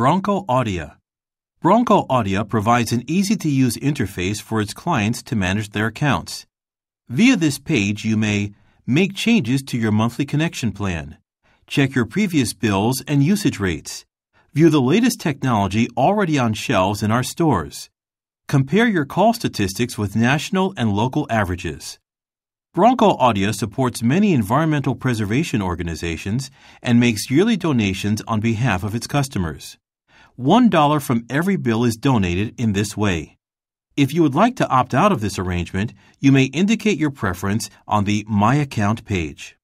Bronco Bronco Audio provides an easy to use interface for its clients to manage their accounts. Via this page, you may make changes to your monthly connection plan, check your previous bills and usage rates, view the latest technology already on shelves in our stores, compare your call statistics with national and local averages. Bronco Audio supports many environmental preservation organizations and makes yearly donations on behalf of its customers. $1 from every bill is donated in this way. If you would like to opt out of this arrangement, you may indicate your preference on the My Account page.